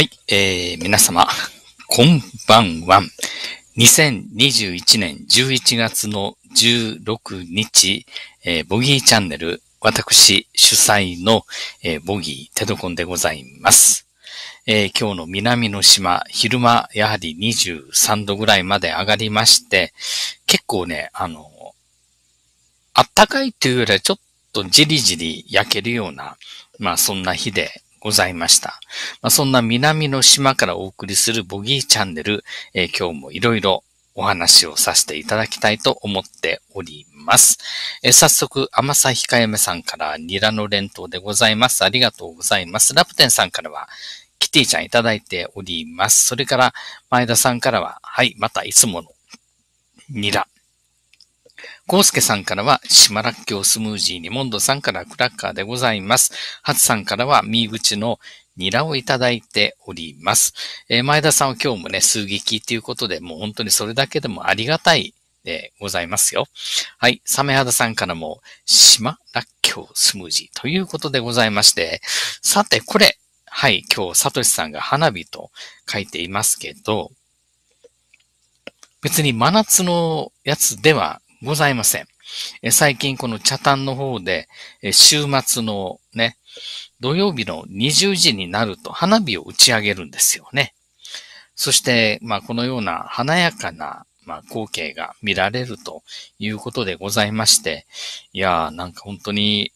はい、えー、皆様、こんばんは。2021年11月の16日、えー、ボギーチャンネル、私主催の、えー、ボギーテドコンでございます。えー、今日の南の島、昼間、やはり23度ぐらいまで上がりまして、結構ね、あの、あったかいというよりはちょっとじりじり焼けるような、まあそんな日でございました。まあ、そんな南の島からお送りするボギーチャンネル、えー、今日もいろいろお話をさせていただきたいと思っております。え早速、甘さひかやめさんからニラの連投でございます。ありがとうございます。ラプテンさんからは、キティちゃんいただいております。それから、前田さんからは、はい、またいつものニラ。コースケさんからは、島らっきょうスムージーに、モンドさんからクラッカーでございます。ハツさんからは、ミーグチのニラをいただいております。えー、前田さんは今日もね、数撃っていうことで、もう本当にそれだけでもありがたいでございますよ。はい。サメハダさんからも、島らっきょうスムージーということでございまして、さて、これ、はい、今日、サトシさんが花火と書いていますけど、別に真夏のやつではございません。え最近この茶炭の方で、え週末のね、土曜日の20時になると花火を打ち上げるんですよね。そして、まあこのような華やかな、まあ、光景が見られるということでございまして、いやーなんか本当に、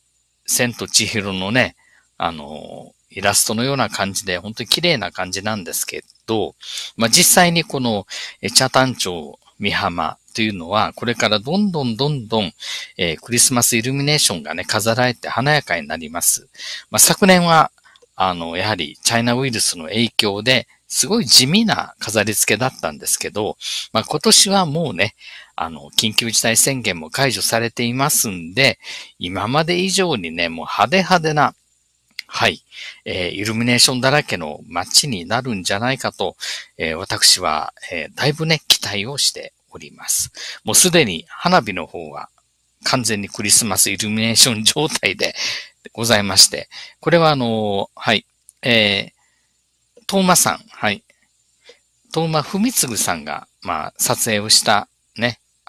千と千尋のね、あのーイラストのような感じで、本当に綺麗な感じなんですけど、まあ、実際にこの、茶炭町美浜というのは、これからどんどんどんどん、えー、クリスマスイルミネーションがね、飾られて華やかになります。まあ、昨年は、あの、やはりチャイナウイルスの影響で、すごい地味な飾り付けだったんですけど、まあ、今年はもうね、あの、緊急事態宣言も解除されていますんで、今まで以上にね、もう派手派手なはい、えー、イルミネーションだらけの街になるんじゃないかと、えー、私は、えー、だいぶね、期待をしております。もうすでに花火の方は完全にクリスマスイルミネーション状態でございまして、これはあのー、はい、えー、トーマさん、はい、トーマ文グさんが、まあ、撮影をした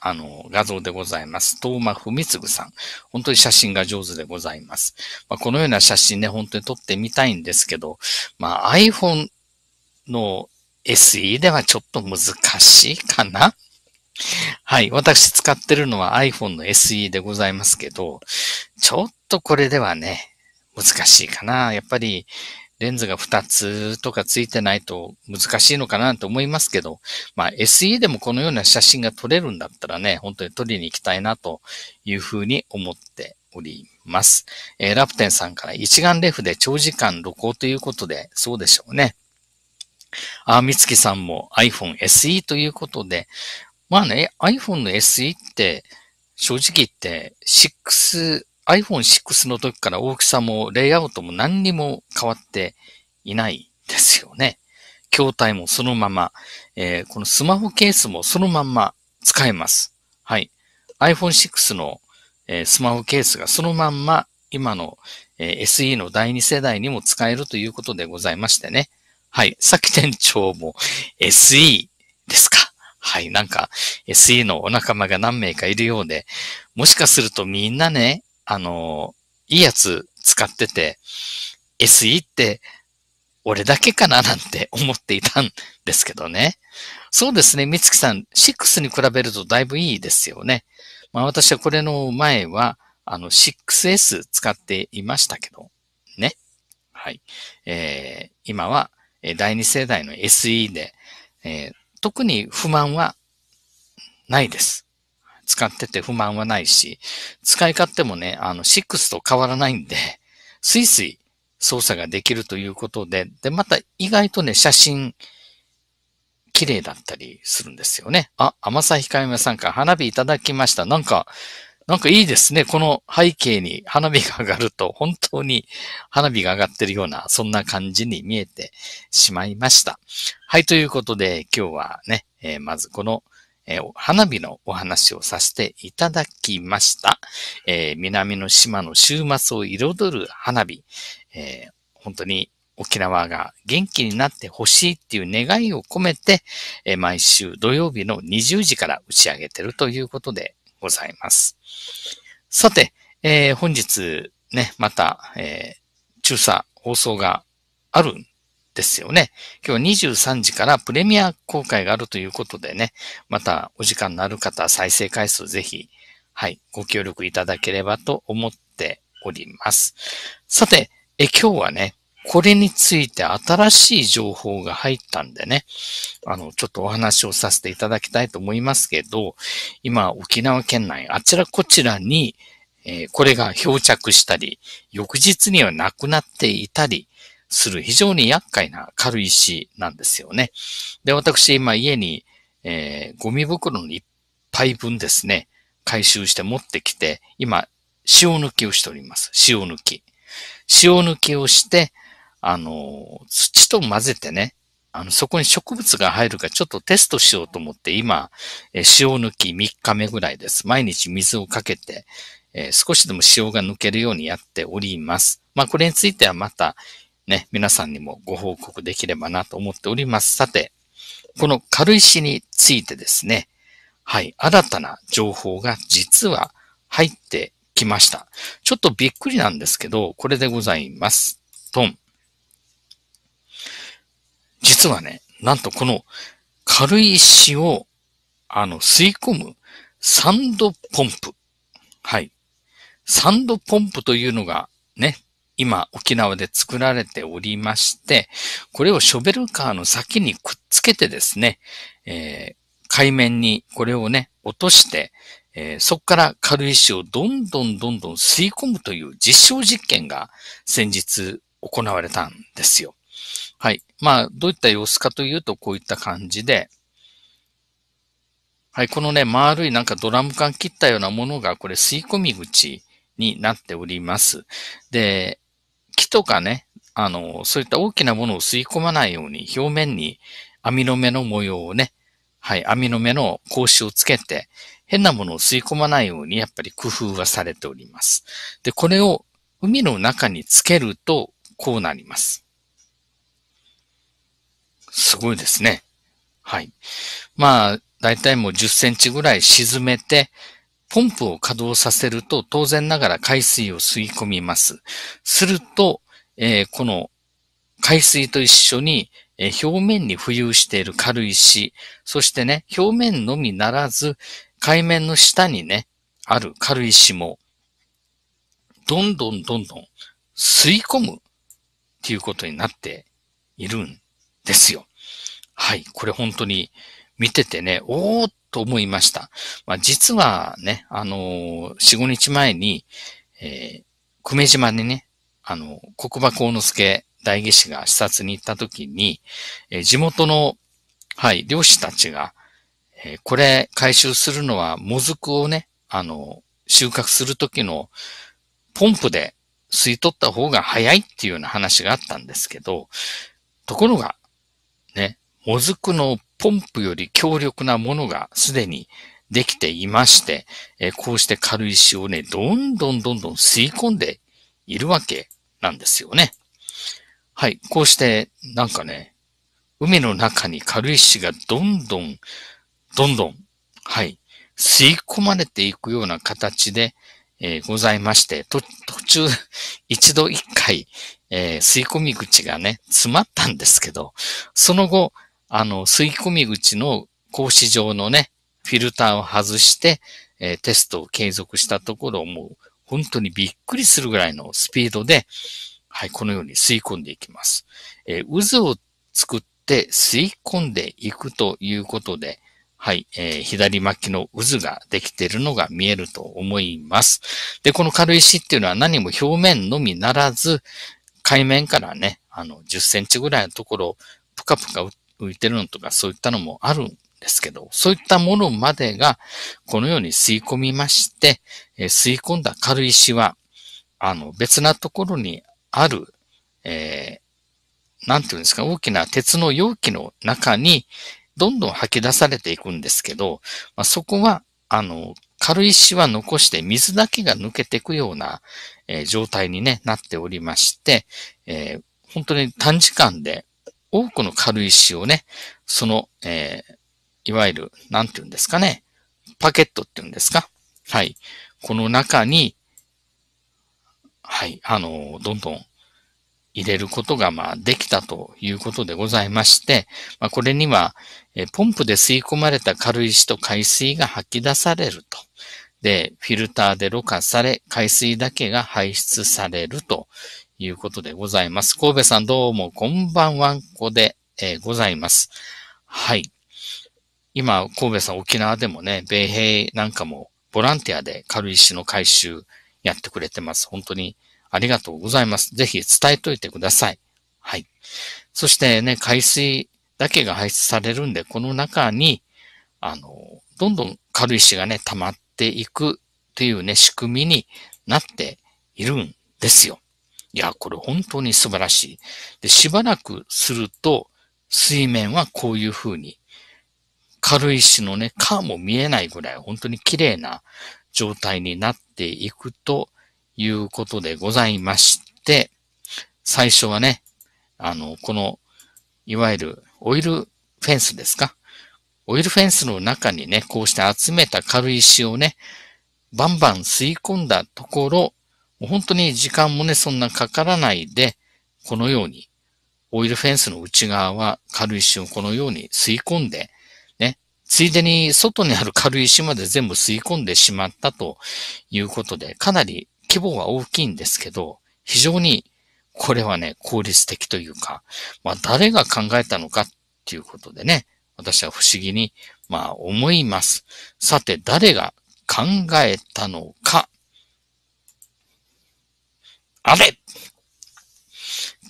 あの、画像でございます。東間文次さん。本当に写真が上手でございます。まあ、このような写真ね、本当に撮ってみたいんですけど、まあ、iPhone の SE ではちょっと難しいかなはい。私使ってるのは iPhone の SE でございますけど、ちょっとこれではね、難しいかな。やっぱり、レンズが2つとかついてないと難しいのかなと思いますけど、まあ SE でもこのような写真が撮れるんだったらね、本当に撮りに行きたいなというふうに思っております。えー、ラプテンさんから一眼レフで長時間露光ということで、そうでしょうね。あ、みつきさんも iPhone SE ということで、まあね、iPhone の SE って正直言って6 iPhone6 の時から大きさもレイアウトも何にも変わっていないですよね。筐体もそのまま、えー、このスマホケースもそのまんま使えます。はい。iPhone6 の、えー、スマホケースがそのまんま今の、えー、SE の第2世代にも使えるということでございましてね。はい。さっき店長も SE ですか。はい。なんか SE のお仲間が何名かいるようで、もしかするとみんなね、あの、いいやつ使ってて、SE って俺だけかななんて思っていたんですけどね。そうですね、三月さん、6に比べるとだいぶいいですよね。まあ私はこれの前は、あの、6S 使っていましたけど、ね。はい。えー、今は、第二世代の SE で、えー、特に不満はないです。使ってて不満はないし、使い勝手もね、あの、6と変わらないんで、スイスイ操作ができるということで、で、また意外とね、写真、綺麗だったりするんですよね。あ、甘さ控えめさんから花火いただきました。なんか、なんかいいですね。この背景に花火が上がると、本当に花火が上がってるような、そんな感じに見えてしまいました。はい、ということで、今日はね、えー、まずこのえー、花火のお話をさせていただきました。えー、南の島の週末を彩る花火、えー、本当に沖縄が元気になってほしいっていう願いを込めて、え毎週土曜日の20時から打ち上げてるということでございます。さて、え本日ね、また、え中佐放送があるですよね。今日23時からプレミア公開があるということでね、またお時間のある方、再生回数ぜひ、はい、ご協力いただければと思っております。さて、え今日はね、これについて新しい情報が入ったんでね、あの、ちょっとお話をさせていただきたいと思いますけど、今、沖縄県内、あちらこちらに、えー、これが漂着したり、翌日にはなくなっていたり、する非常に厄介な軽石なんですよね。で、私今家に、えー、ゴミ袋のいっぱい分ですね、回収して持ってきて、今、塩抜きをしております。塩抜き。塩抜きをして、あの、土と混ぜてね、あの、そこに植物が入るかちょっとテストしようと思って、今、塩抜き3日目ぐらいです。毎日水をかけて、えー、少しでも塩が抜けるようにやっております。まあ、これについてはまたね、皆さんにもご報告できればなと思っております。さて、この軽石についてですね、はい、新たな情報が実は入ってきました。ちょっとびっくりなんですけど、これでございます。トン。実はね、なんとこの軽石を、あの、吸い込むサンドポンプ。はい。サンドポンプというのがね、今沖縄で作られておりまして、これをショベルカーの先にくっつけてですね、えー、海面にこれをね、落として、えー、そこから軽石をどんどんどんどん吸い込むという実証実験が先日行われたんですよ。はい。まあ、どういった様子かというと、こういった感じで、はい、このね、丸いなんかドラム缶切ったようなものが、これ吸い込み口になっております。で、木とかね、あの、そういった大きなものを吸い込まないように表面に網の目の模様をね、はい、網の目の格子をつけて、変なものを吸い込まないようにやっぱり工夫はされております。で、これを海の中につけるとこうなります。すごいですね。はい。まあ、だいたいもう10センチぐらい沈めて、ポンプを稼働させると、当然ながら海水を吸い込みます。すると、えー、この海水と一緒に、えー、表面に浮遊している軽石、そしてね、表面のみならず、海面の下にね、ある軽石も、どんどんどんどん吸い込むっていうことになっているんですよ。はい。これ本当に見ててね、おーっと思いました。まあ、実はね、あのー、4、5日前に、えー、久米島にね、あの、黒馬幸之助代議士が視察に行った時に、えー、地元の、はい、漁師たちが、えー、これ回収するのは、もずくをね、あの、収穫する時のポンプで吸い取った方が早いっていうような話があったんですけど、ところが、ね、もずくのポンプより強力なものがすでにできていまして、えこうして軽石をね、どんどんどんどん吸い込んでいるわけなんですよね。はい。こうして、なんかね、海の中に軽石がどんどん、どんどん、はい、吸い込まれていくような形で、えー、ございまして、と、途中、一度一回、えー、吸い込み口がね、詰まったんですけど、その後、あの、吸い込み口の格子状のね、フィルターを外して、えー、テストを継続したところ、もう本当にびっくりするぐらいのスピードで、はい、このように吸い込んでいきます。えー、渦を作って吸い込んでいくということで、はい、えー、左巻きの渦ができているのが見えると思います。で、この軽石っていうのは何も表面のみならず、海面からね、あの、10センチぐらいのところをぷかぷか浮いてるのとかそういったのもあるんですけど、そういったものまでがこのように吸い込みまして、えー、吸い込んだ軽石は、あの別なところにある、えー、なんていうんですか、大きな鉄の容器の中にどんどん吐き出されていくんですけど、まあ、そこは、あの、軽石は残して水だけが抜けていくような、えー、状態に、ね、なっておりまして、えー、本当に短時間で多くの軽石をね、その、えー、いわゆる、なんて言うんですかね、パケットって言うんですかはい。この中に、はい、あの、どんどん入れることが、まあ、できたということでございまして、まあ、これには、えポンプで吸い込まれた軽石と海水が吐き出されると。で、フィルターでろ過され、海水だけが排出されるということでございます。神戸さんどうもこんばんはここで、えー、ございます。はい。今、神戸さん沖縄でもね、米兵なんかもボランティアで軽石の回収やってくれてます。本当にありがとうございます。ぜひ伝えといてください。はい。そしてね、海水だけが排出されるんで、この中に、あの、どんどん軽石がね、溜まっていくというね、仕組みになっているんですよ。いや、これ本当に素晴らしい。で、しばらくすると、水面はこういう風に、軽石のね、川も見えないぐらい本当に綺麗な状態になっていくということでございまして、最初はね、あの、この、いわゆるオイルフェンスですかオイルフェンスの中にね、こうして集めた軽石をね、バンバン吸い込んだところ、本当に時間もね、そんなかからないで、このように、オイルフェンスの内側は軽石をこのように吸い込んで、ね、ついでに外にある軽石まで全部吸い込んでしまったということで、かなり規模は大きいんですけど、非常にこれはね、効率的というか、まあ誰が考えたのかっていうことでね、私は不思議に、まあ思います。さて、誰が考えたのかあれ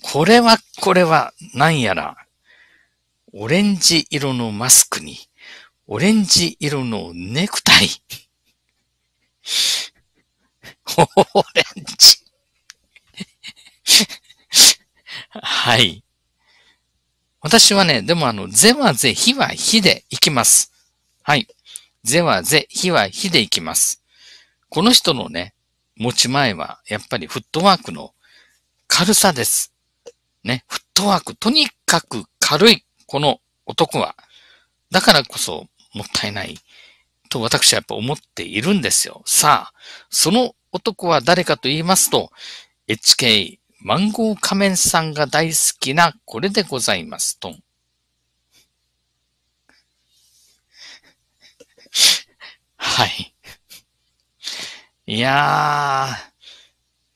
これはこれは、なんやら、オレンジ色のマスクに、オレンジ色のネクタイ。オレンジ はい。私はね、でもあの、ぜはぜ、ひはひでいきます。はい。ぜはぜ、ひはひでいきます。この人のね、持ち前は、やっぱりフットワークの軽さです。ね。フットワーク、とにかく軽い、この男は。だからこそ、もったいない、と私はやっぱ思っているんですよ。さあ、その男は誰かと言いますと、HK マンゴー仮面さんが大好きなこれでございます。と。はい。いや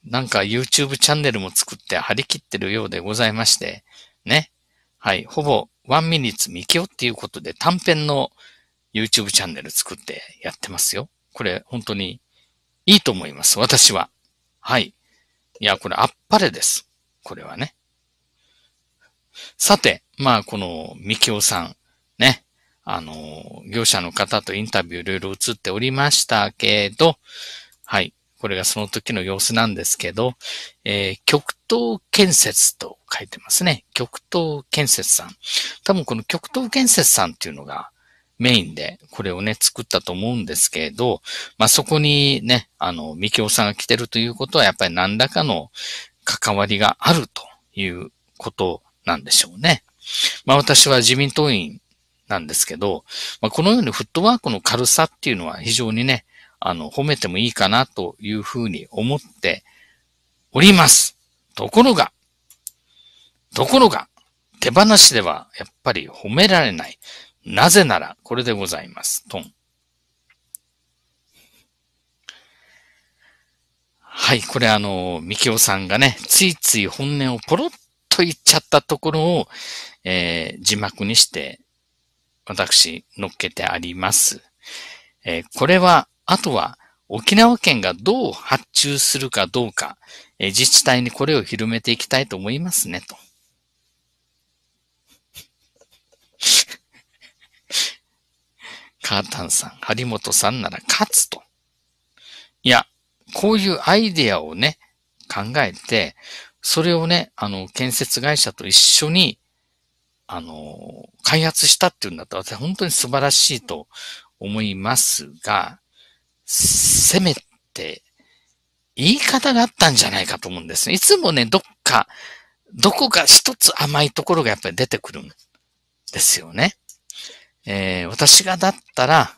ー、なんか YouTube チャンネルも作って張り切ってるようでございまして、ね。はい、ほぼワンミニッツミキオっていうことで短編の YouTube チャンネル作ってやってますよ。これ本当にいいと思います。私は。はい。いや、これあっぱれです。これはね。さて、まあ、この、みきおさん、ね。あの、業者の方とインタビューいろいろ映っておりましたけど、はい。これがその時の様子なんですけど、えー、極東建設と書いてますね。極東建設さん。多分この極東建設さんっていうのがメインでこれをね、作ったと思うんですけど、まあ、そこにね、あの、三京さんが来てるということはやっぱり何らかの関わりがあるということなんでしょうね。まあ、私は自民党員なんですけど、まあ、このようにフットワークの軽さっていうのは非常にね、あの、褒めてもいいかなというふうに思っております。ところが、ところが、手放しではやっぱり褒められない。なぜなら、これでございます。トン。はい、これあの、みきおさんがね、ついつい本音をポロッと言っちゃったところを、えー、字幕にして、私、乗っけてあります。えー、これは、あとは沖縄県がどう発注するかどうか、え自治体にこれを広めていきたいと思いますね、と。カータンさん、張本さんなら勝つと。いや、こういうアイデアをね、考えて、それをね、あの、建設会社と一緒に、あの、開発したっていうんだったら、私本当に素晴らしいと思いますが、せめて、言い方があったんじゃないかと思うんですいつもね、どっか、どこか一つ甘いところがやっぱり出てくるんですよね。えー、私がだったら、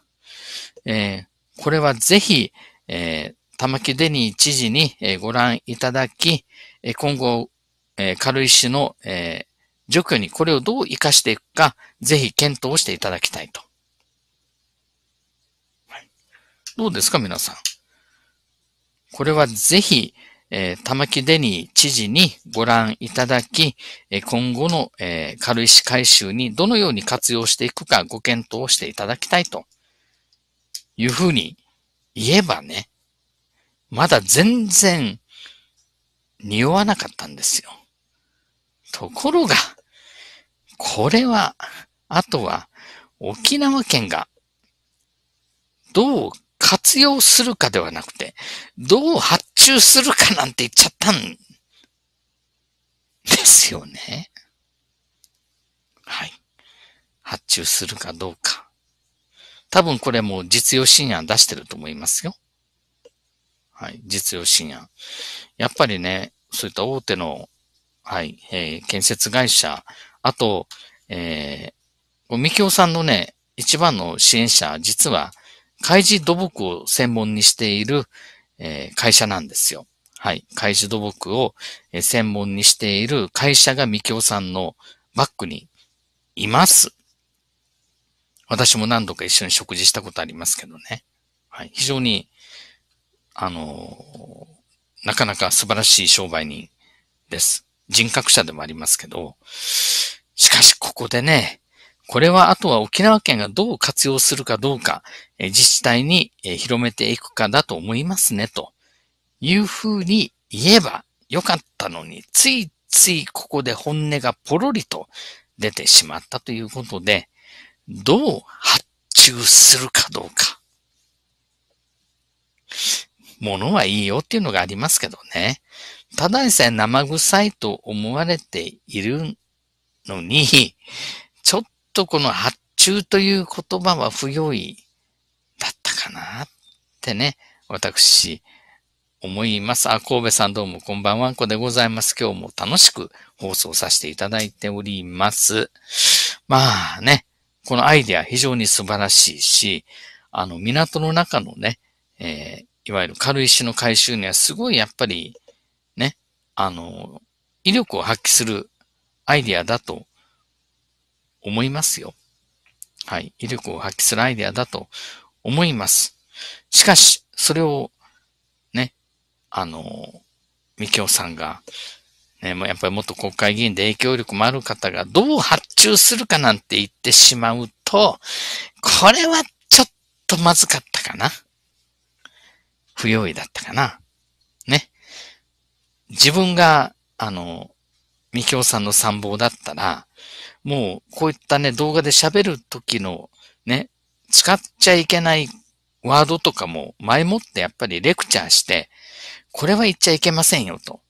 えー、これはぜひ、えー、玉城デニー知事に、えー、ご覧いただき、え今後、え軽石の、え除去にこれをどう活かしていくか、ぜひ検討していただきたいとどうですか、皆さん。これはぜひ、えー、玉城デニー知事にご覧いただき、え今後の、えー、軽石回収にどのように活用していくかご検討していただきたいというふうに言えばね、まだ全然匂わなかったんですよ。ところが、これは、あとは沖縄県がどう活用するかではなくて、どう発注するかなんて言っちゃったんですよね。はい。発注するかどうか。多分これも実用新案出してると思いますよ。はい。実用新案。やっぱりね、そういった大手の、はい、えー、建設会社、あと、えー、みきおさんのね、一番の支援者、実は、開示土木を専門にしている、えー、会社なんですよ。はい。開示土木を専門にしている会社がみきおさんのバックにいます。私も何度か一緒に食事したことありますけどね。はい。非常に、あのー、なかなか素晴らしい商売人です。人格者でもありますけど、しかしここでね、これはあとは沖縄県がどう活用するかどうか、え自治体に、え広めていくかだと思いますね、というふうに言えばよかったのに、ついついここで本音がポロリと出てしまったということで、どう発注するかどうか。ものはいいよっていうのがありますけどね。ただでさえ生臭いと思われているのに、ちょっとこの発注という言葉は不用意だったかなってね、私、思います。あ、神戸さんどうもこんばんは。こでございます。今日も楽しく放送させていただいております。まあね、このアイデア非常に素晴らしいし、あの、港の中のね、えー、いわゆる軽石の回収にはすごいやっぱり、ね、あの、威力を発揮するアイデアだと思いますよ。はい。威力を発揮するアイデアだと思います。しかし、それを、ね、あの、みきおさんが、ね、もうやっぱり元国会議員で影響力もある方がどう発注するかなんて言ってしまうと、これはちょっとまずかったかな。不用意だったかな。ね。自分が、あの、みきおさんの参謀だったら、もうこういったね、動画で喋る時のね、使っちゃいけないワードとかも前もってやっぱりレクチャーして、これは言っちゃいけませんよと。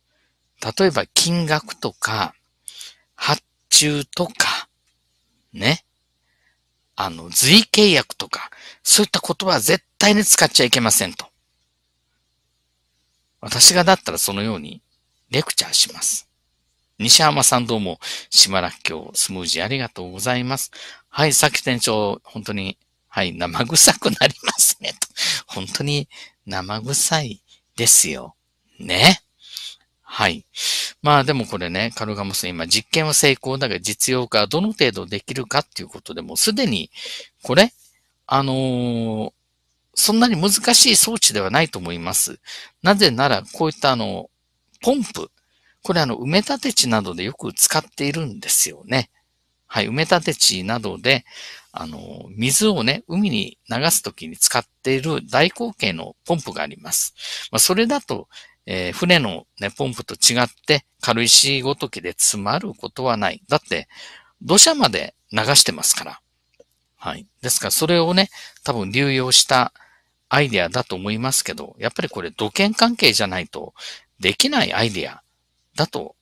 例えば金額とか、発注とか、ね。あの、随契約とか、そういった言葉は絶対に使っちゃいけませんと。私がだったらそのようにレクチャーします。西浜さんどうも、島らっきょう、スムージーありがとうございます。はい、さっき店長、本当に、はい、生臭くなりますね、と。本当に生臭いですよ。ね。はい。まあでもこれね、カルガモス今実験は成功だが実用化どの程度できるかっていうことでもすでにこれ、あのー、そんなに難しい装置ではないと思います。なぜならこういったあの、ポンプ、これあの、埋め立て地などでよく使っているんですよね。はい、埋め立て地などで、あの、水をね、海に流すときに使っている大口径のポンプがあります。まあ、それだと、えー、船のね、ポンプと違って軽石ごときで詰まることはない。だって、土砂まで流してますから。はい。ですから、それをね、多分流用したアイデアだと思いますけど、やっぱりこれ土建関係じゃないとできないアイデアだと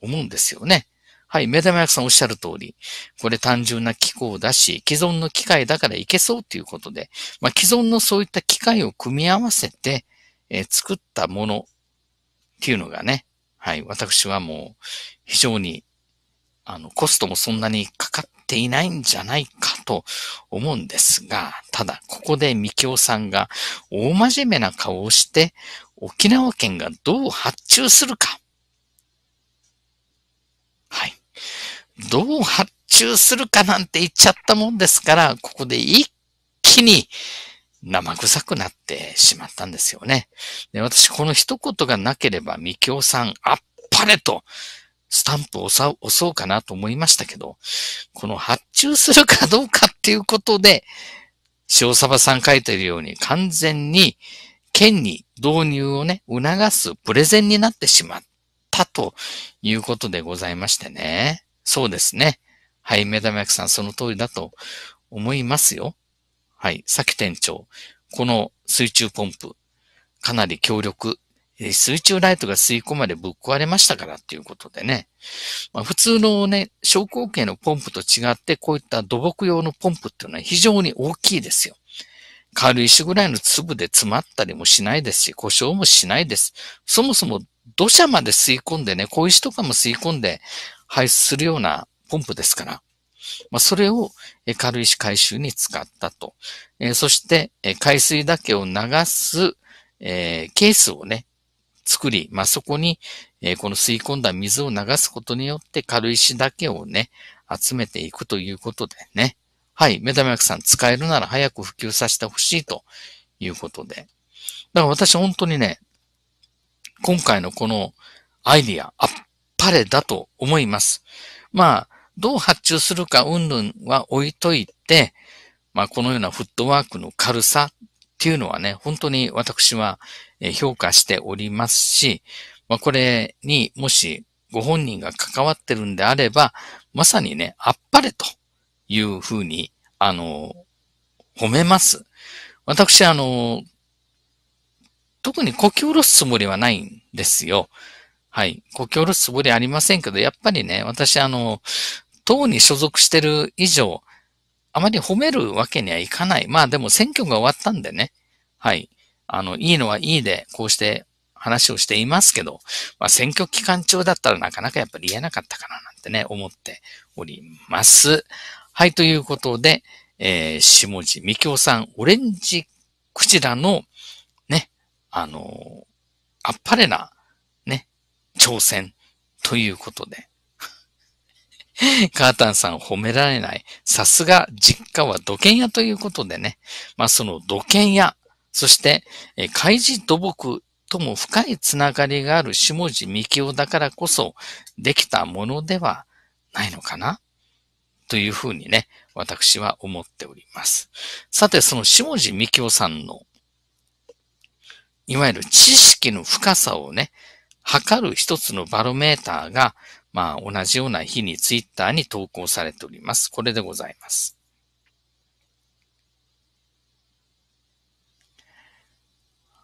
思うんですよね。はい、目玉役さんおっしゃる通り、これ単純な機構だし、既存の機械だからいけそうということで、まあ、既存のそういった機械を組み合わせて、えー、作ったものっていうのがね、はい、私はもう非常に、あの、コストもそんなにかかっていないんじゃないかと思うんですが、ただ、ここでみきおさんが大真面目な顔をして、沖縄県がどう発注するか、どう発注するかなんて言っちゃったもんですから、ここで一気に生臭くなってしまったんですよね。で私、この一言がなければ、みきおさん、あっぱれと、スタンプを押そうかなと思いましたけど、この発注するかどうかっていうことで、塩サバさん書いてるように完全に県に導入をね、促すプレゼンになってしまったということでございましてね。そうですね。はい、メダメアクさん、その通りだと思いますよ。はい、さき店長。この水中ポンプ、かなり強力。水中ライトが吸い込まれぶっ壊れましたからっていうことでね。まあ、普通のね、昇降系のポンプと違って、こういった土木用のポンプっていうのは非常に大きいですよ。軽石ぐらいの粒で詰まったりもしないですし、故障もしないです。そもそも土砂まで吸い込んでね、小石とかも吸い込んで、排出するようなポンプですから、まあ、それを軽石回収に使ったと。えそして、海水だけを流す、えケースをね、作り、まあ、そこに、えこの吸い込んだ水を流すことによって軽石だけをね、集めていくということでね。はい、目玉ミャさん使えるなら早く普及させてほしいということで。だから私本当にね、今回のこのアイディア、アッ彼だと思います。まあ、どう発注するか云々は置いといて、まあ、このようなフットワークの軽さっていうのはね、本当に私は評価しておりますし、まあ、これにもしご本人が関わってるんであれば、まさにね、あっぱれというふうに、あの、褒めます。私、あの、特に呼吸を下ろすつもりはないんですよ。はい。ご協力つもりありませんけど、やっぱりね、私、あの、党に所属してる以上、あまり褒めるわけにはいかない。まあでも選挙が終わったんでね。はい。あの、いいのはいいで、こうして話をしていますけど、まあ選挙期間中だったらなかなかやっぱり言えなかったかななんてね、思っております。はい、ということで、えー、下地みきおさん、オレンジクジラの、ね、あのー、あっぱれな挑戦ということで。カータンさん褒められない。さすが実家は土建屋ということでね。まあその土建屋、そして開示土木とも深いつながりがある下地幹雄だからこそできたものではないのかなというふうにね、私は思っております。さて、その下地幹雄さんの、いわゆる知識の深さをね、測る一つのバロメーターが、まあ、同じような日にツイッターに投稿されております。これでございます。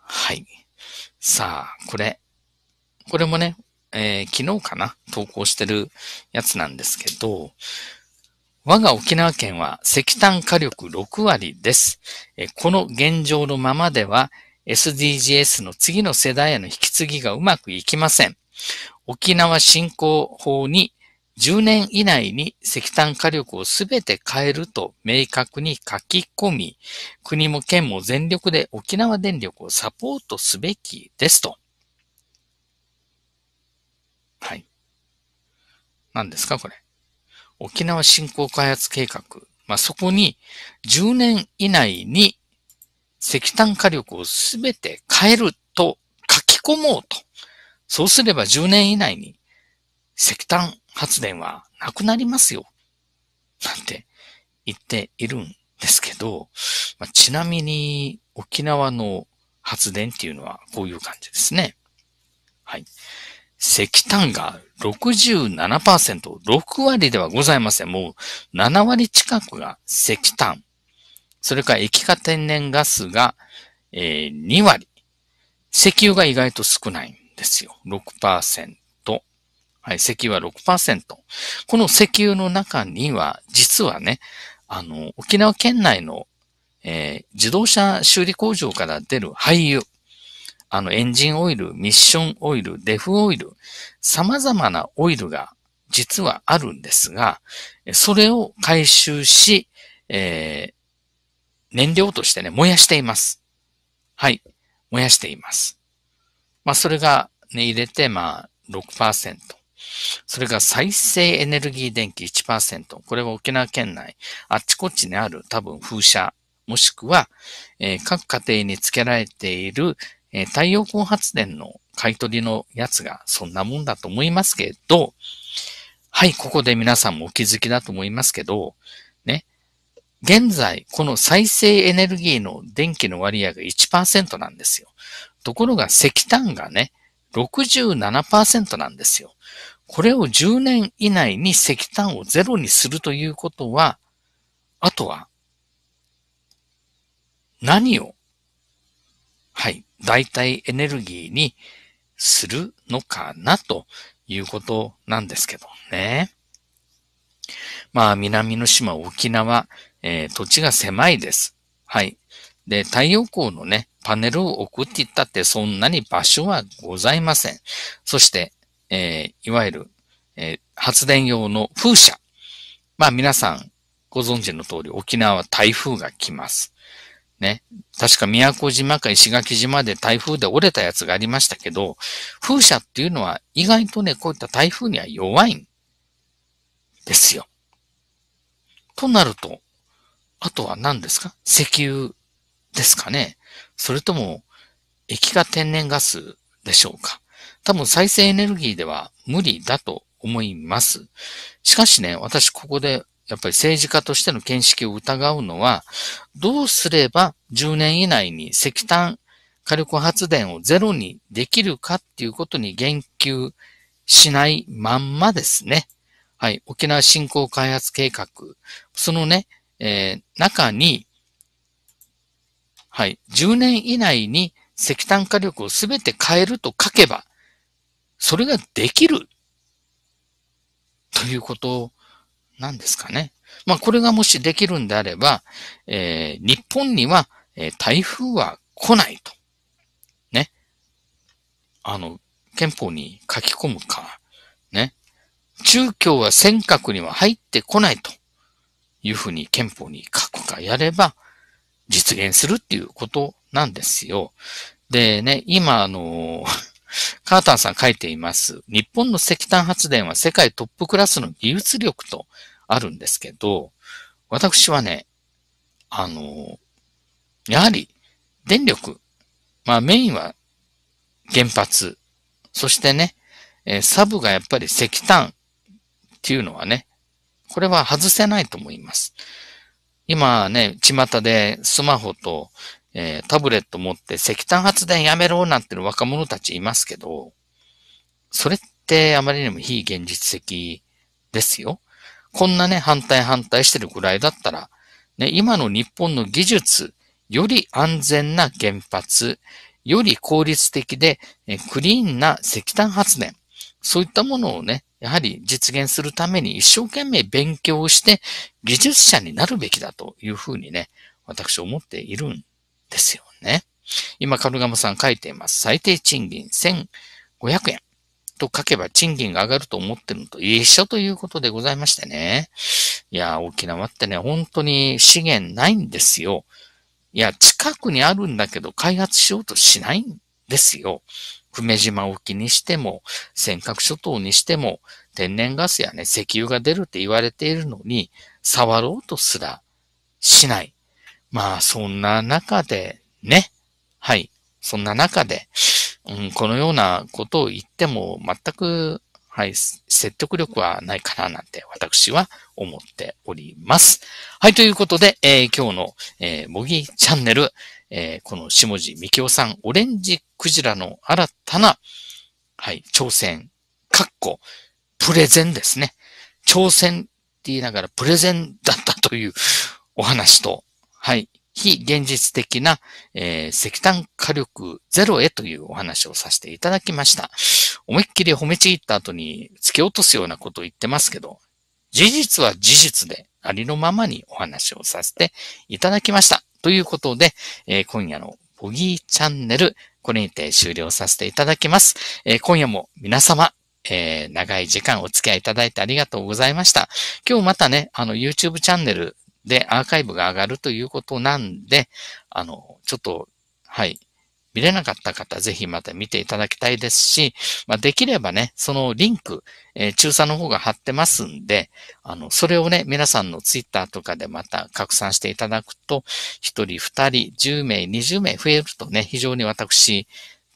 はい。さあ、これ。これもね、えー、昨日かな投稿してるやつなんですけど、我が沖縄県は石炭火力6割です。えこの現状のままでは SDGs の次の世代への引き継ぎがうまくいきません。沖縄振興法に10年以内に石炭火力をすべて変えると明確に書き込み、国も県も全力で沖縄電力をサポートすべきですと。はい。何ですかこれ。沖縄振興開発計画。まあ、そこに10年以内に石炭火力をすべて変えると書き込もうと。そうすれば10年以内に石炭発電はなくなりますよ。なんて言っているんですけど、まあ、ちなみに沖縄の発電っていうのはこういう感じですね。はい。石炭が67%、6割ではございません。もう7割近くが石炭。それから液化天然ガスが、えー、2割。石油が意外と少ないんですよ。6%。はい、石油は6%。この石油の中には、実はね、あの、沖縄県内の、えー、自動車修理工場から出る廃油、あの、エンジンオイル、ミッションオイル、デフオイル、様々なオイルが実はあるんですが、それを回収し、えー、燃料としてね、燃やしています。はい。燃やしています。まあ、それがね、入れて、まあ、6%。それが再生エネルギー電気1%。これは沖縄県内、あっちこっちにある多分風車、もしくは、えー、各家庭につけられている、えー、太陽光発電の買い取りのやつがそんなもんだと思いますけど、はい、ここで皆さんもお気づきだと思いますけど、現在、この再生エネルギーの電気の割合が1%なんですよ。ところが石炭がね、67%なんですよ。これを10年以内に石炭をゼロにするということは、あとは、何を、はい、代替エネルギーにするのかなということなんですけどね。まあ、南の島、沖縄、えー、土地が狭いです。はい。で、太陽光のね、パネルを置くって言ったってそんなに場所はございません。そして、えー、いわゆる、えー、発電用の風車。まあ皆さんご存知の通り沖縄は台風が来ます。ね。確か宮古島か石垣島で台風で折れたやつがありましたけど、風車っていうのは意外とね、こういった台風には弱いんですよ。となると、あとは何ですか石油ですかねそれとも液化天然ガスでしょうか多分再生エネルギーでは無理だと思います。しかしね、私ここでやっぱり政治家としての見識を疑うのは、どうすれば10年以内に石炭火力発電をゼロにできるかっていうことに言及しないまんまですね。はい。沖縄振興開発計画。そのね、えー、中に、はい、10年以内に石炭火力をすべて変えると書けば、それができるということなんですかね。まあ、これがもしできるんであれば、えー、日本には、えー、台風は来ないと。ね。あの、憲法に書き込むか。ね。中共は尖閣には入ってこないと。いうふうに憲法に書くかやれば実現するっていうことなんですよ。でね、今あの、カータンさん書いています。日本の石炭発電は世界トップクラスの技術力とあるんですけど、私はね、あの、やはり電力、まあメインは原発、そしてね、サブがやっぱり石炭っていうのはね、これは外せないと思います。今ね、巷でスマホと、えー、タブレット持って石炭発電やめろなんてう若者たちいますけど、それってあまりにも非現実的ですよ。こんなね、反対反対してるぐらいだったら、ね、今の日本の技術、より安全な原発、より効率的で、えクリーンな石炭発電、そういったものをね、やはり実現するために一生懸命勉強して、技術者になるべきだというふうにね、私思っているんですよね。今、カルガムさん書いています。最低賃金1500円と書けば賃金が上がると思ってるのと一緒ということでございましてね。いや、沖縄ってね、本当に資源ないんですよ。いや、近くにあるんだけど開発しようとしないんですよ。久米島沖にしても、尖閣諸島にしても、天然ガスやね、石油が出るって言われているのに、触ろうとすらしない。まあ、そんな中で、ね。はい。そんな中で、うん、このようなことを言っても、全く、はい、説得力はないかななんて、私は思っております。はい、ということで、えー、今日の、えー、模擬チャンネル、えー、この下地みきおさん、オレンジクジラの新たな、はい、挑戦、かっこ、プレゼンですね。挑戦って言いながらプレゼンだったというお話と、はい、非現実的な、えー、石炭火力ゼロへというお話をさせていただきました。思いっきり褒めちぎった後に突き落とすようなことを言ってますけど、事実は事実でありのままにお話をさせていただきました。ということで、えー、今夜のボギーチャンネル、これにて終了させていただきます。えー、今夜も皆様、えー、長い時間お付き合いいただいてありがとうございました。今日またね、あの、YouTube チャンネルでアーカイブが上がるということなんで、あの、ちょっと、はい、見れなかった方、ぜひまた見ていただきたいですし、まあ、できればね、そのリンク、えー、中佐の方が貼ってますんで、あの、それをね、皆さんのツイッターとかでまた拡散していただくと、一人、二人、十名、二十名増えるとね、非常に私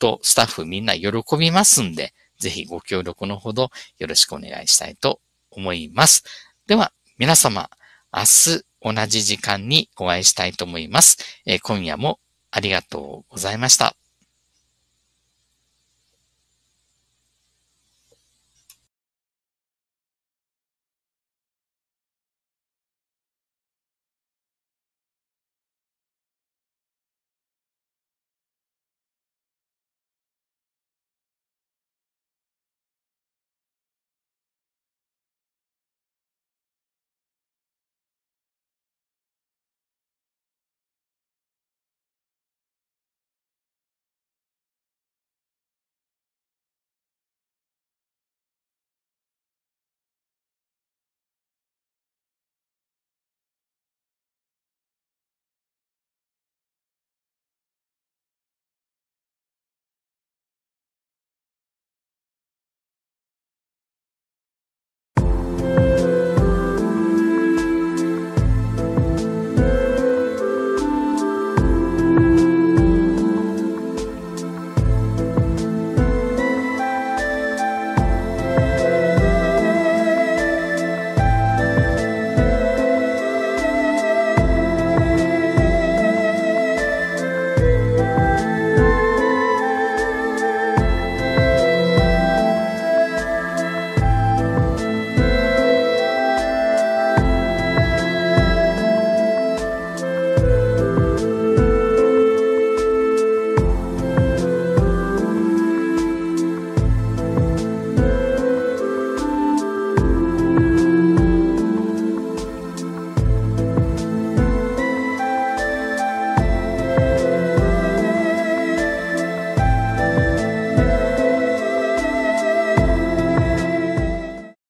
とスタッフみんな喜びますんで、ぜひご協力のほどよろしくお願いしたいと思います。では、皆様、明日同じ時間にお会いしたいと思います。えー、今夜もありがとうございました。